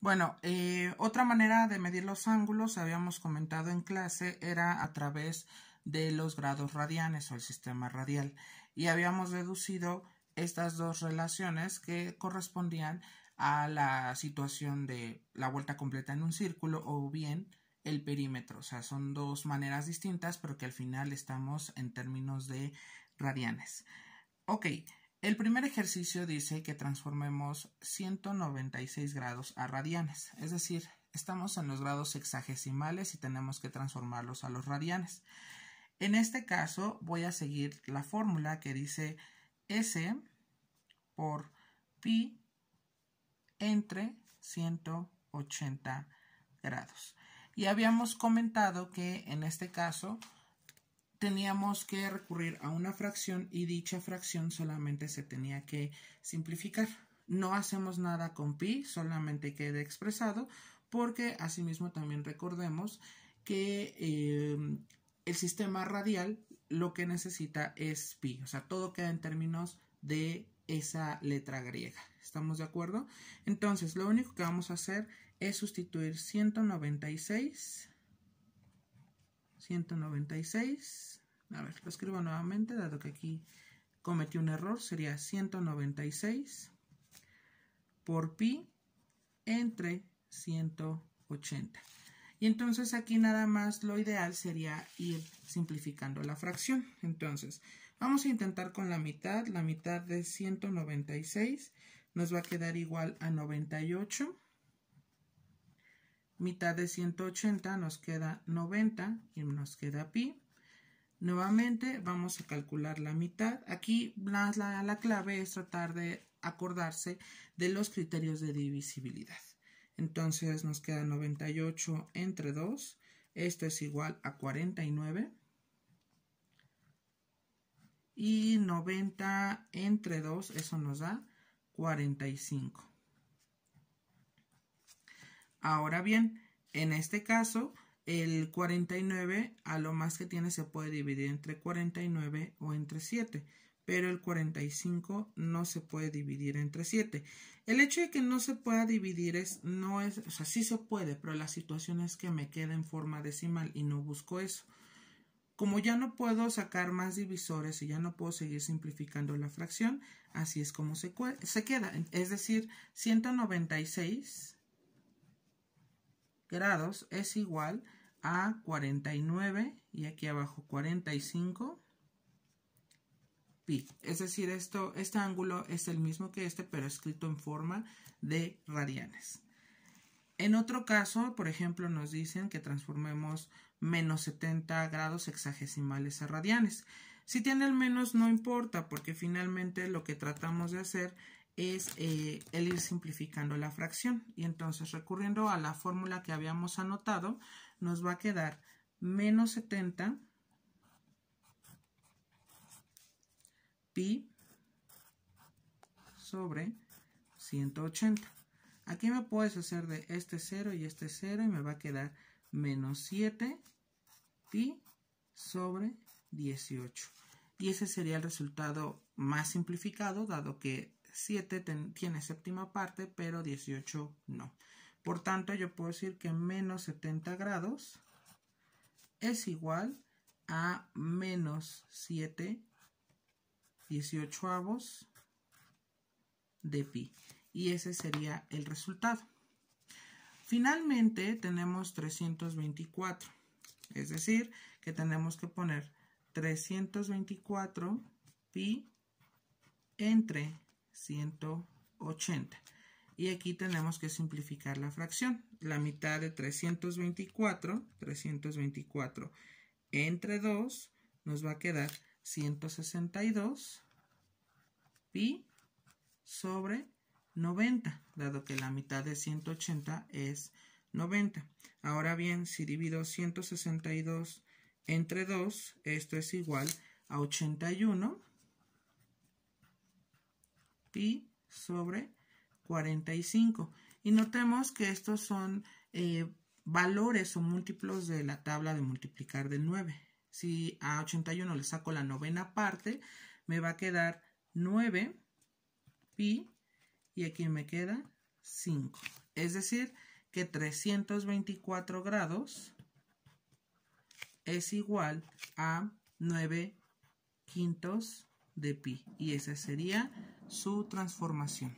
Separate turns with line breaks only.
Bueno, eh, otra manera de medir los ángulos, habíamos comentado en clase, era a través de los grados radianes o el sistema radial. Y habíamos deducido estas dos relaciones que correspondían a la situación de la vuelta completa en un círculo o bien el perímetro. O sea, son dos maneras distintas, pero que al final estamos en términos de radianes. Ok. El primer ejercicio dice que transformemos 196 grados a radianes, es decir, estamos en los grados sexagesimales y tenemos que transformarlos a los radianes. En este caso voy a seguir la fórmula que dice S por pi entre 180 grados. Y habíamos comentado que en este caso teníamos que recurrir a una fracción y dicha fracción solamente se tenía que simplificar. No hacemos nada con pi, solamente queda expresado, porque asimismo también recordemos que em, el sistema radial lo que necesita es pi, o sea, todo queda en términos de esa letra griega. ¿Estamos de acuerdo? Entonces, lo único que vamos a hacer es sustituir 196 196. A ver, lo escribo nuevamente, dado que aquí cometí un error. Sería 196 por pi entre 180. Y entonces aquí nada más lo ideal sería ir simplificando la fracción. Entonces, vamos a intentar con la mitad. La mitad de 196 nos va a quedar igual a 98 mitad de 180 nos queda 90 y nos queda pi. Nuevamente vamos a calcular la mitad. Aquí la, clave es tratar de acordarse de los criterios de divisibilidad. Entonces nos queda 98 entre 2. Esto es igual a 49. Y 90 entre 2, eso nos da 45. Ahora bien, en este caso, el 49 a lo más que tiene se puede dividir entre 49 o entre 7, pero el 45 no se puede dividir entre 7. El hecho de que no se pueda dividir es, no es, o sea, sí se puede, pero la situación es que me queda en forma decimal y no busco eso. Como ya no puedo sacar más divisores y ya no puedo seguir simplificando la fracción, así es como se, queda. Es decir, 196 grados es igual a 49 y aquí abajo 45 pi. Es decir, esto, este ángulo es el mismo que este, pero escrito en forma de radianes. En otro caso, por ejemplo, nos dicen que transformemos menos 70 grados hexagesimales a radianes. Si tiene el menos no importa, porque finalmente lo que tratamos de hacer es eh, el ir simplificando la fracción. Y entonces recurriendo a la fórmula que habíamos anotado, nos va a quedar menos 70 pi sobre 180. Aquí me puedes hacer de este 0 y este 0 y me va a quedar menos 7 pi sobre 18. Y ese sería el resultado más simplificado, dado que 7 tiene séptima parte, pero 18 no. Por tanto, yo puedo decir que menos 70 grados es igual a menos 7 18 avos de pi. Y ese sería el resultado. Finalmente tenemos 324. Es decir, que tenemos que poner 324 pi entre 180. Y aquí tenemos que simplificar la fracción. La mitad de 324, 324 entre 2 nos va a quedar 162 pi sobre 90, dado que la mitad de 180 es 90. Ahora bien, si divido 162 entre 2, esto es igual a 81 pi sobre 45. Y notemos que estos son eh, valores o múltiplos de la tabla de multiplicar del 9. Si a 81 le saco la novena parte, me va a quedar 9 pi y aquí me queda 5. Es decir, que 324 grados es igual a 9 quintos de pi. Y esa sería su transformación.